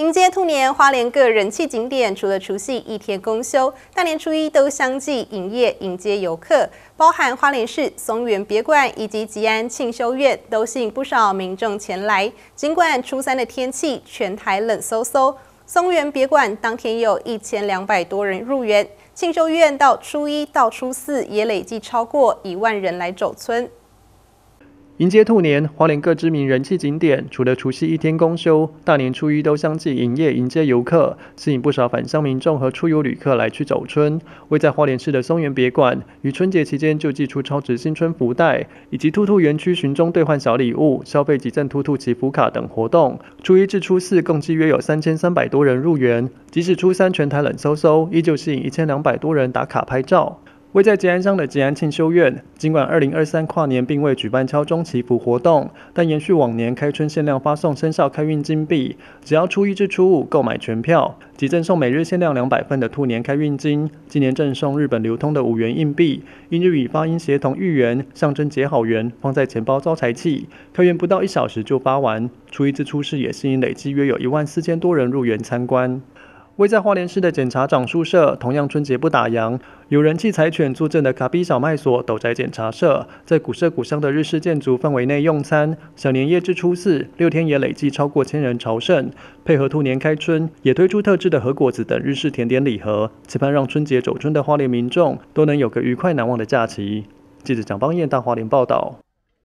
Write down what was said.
迎接兔年，花莲各人气景点除了除夕一天公休，大年初一都相继营业迎接游客，包含花莲市松园别馆以及吉安庆修院，都吸引不少民众前来。尽管初三的天气全台冷飕飕，松园别馆当天有一千两百多人入园，庆修院到初一到初四也累计超过一万人来走村。迎接兔年，花莲各知名人气景点除了除夕一天公休，大年初一都相继营业迎接游客，吸引不少返乡民众和出游旅客来去走春。位在花莲市的松园别馆，于春节期间就寄出超值新春福袋，以及兔兔园区群中兑换小礼物、消费积赠兔兔祈福卡等活动。初一至初四，共计约有三千三百多人入园，即使初三全台冷飕飕，依旧吸引一千两百多人打卡拍照。位在吉安乡的吉安庆修院，尽管二零二三跨年并未举办敲钟祈福活动，但延续往年开春限量发送生肖开运金币，只要初一至初五购买全票，即赠送每日限量两百份的兔年开运金。今年赠送日本流通的五元硬币，因日语发音协同“玉元”，象征结好缘，放在钱包招财气。开园不到一小时就发完，初一至初四也吸引累计约有一万四千多人入园参观。位在花莲市的检察长宿舍同样春节不打烊，有人气柴犬助阵的卡比小卖所斗宅检查社，在古色古香的日式建筑范围内用餐。小年夜至初四六天也累计超过千人朝圣，配合兔年开春也推出特制的和果子等日式甜点礼盒，期盼让春节走春的花莲民众都能有个愉快难忘的假期。记者蒋邦彦到花莲报道。